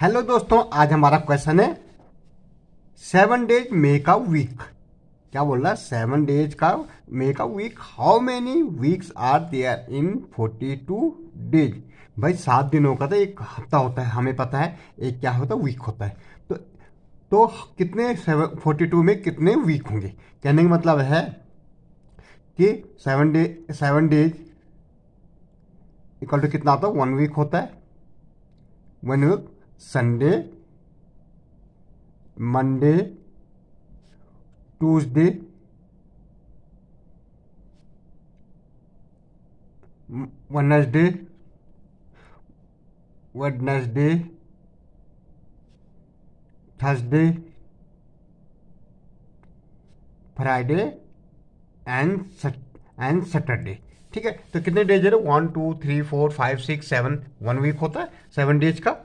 hello दोस्तों आज हमारा क्वेश्चन है seven days make a week क्या बोल रहा है सेवन डेज का make a week how many weeks are there in forty two days भाई सात दिनों का तो एक हफ्ता होता है हमें पता है एक क्या होता है वीक होता है तो तो कितने सेवन फोर्टी टू में कितने वीक होंगे कहने का मतलब है कि seven day seven days equal to कितना होता है वन वीक होता है one week Sunday Monday Tuesday Wednesday Wednesday Thursday Friday and and Saturday ठीक है तो कितने डेज है one two three four five six seven one week होता है सेवन डेज का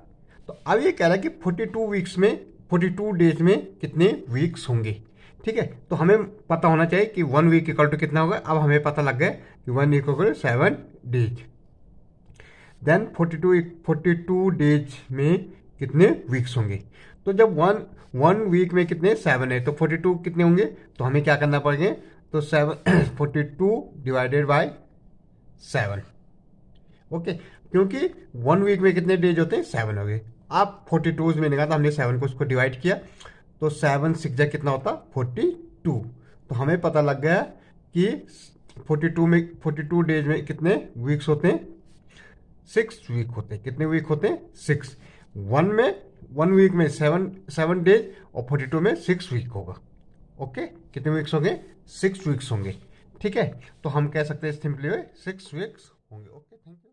तो अब ये कह रहा है कि फोर्टी टू वीक्स में फोर्टी टू डेज में कितने वीक्स होंगे ठीक है तो हमें पता होना चाहिए कि वन वीक इक्वल टू कितना होगा अब हमें पता लग गया कि one equal to seven days then forty two forty two days में कितने वीक्स होंगे तो जब वन वन वीक में कितने सेवन है तो फोर्टी टू कितने होंगे तो हमें क्या करना पड़ेंगे तो seven forty two divided by seven okay क्योंकि वन वीक में कितने डेज होते हैं सेवन हो गए आप फोर्टी टूज में निकाला हमने सेवन को उसको डिवाइड किया तो सेवन सिक्स कितना होता फोर्टी टू तो हमें पता लग गया कि फोर्टी टू में फोर्टी टू डेज में कितने वीक्स होते हैं सिक्स वीक होते हैं कितने वीक होते हैं सिक्स वन में वन वीक में सेवन सेवन डेज और फोर्टी टू में सिक्स वीक होगा ओके कितने वीक्स होंगे सिक्स वीक्स होंगे ठीक है तो हम कह सकते हैं सिंपली सिक्स वीक्स होंगे ओके थैंक यू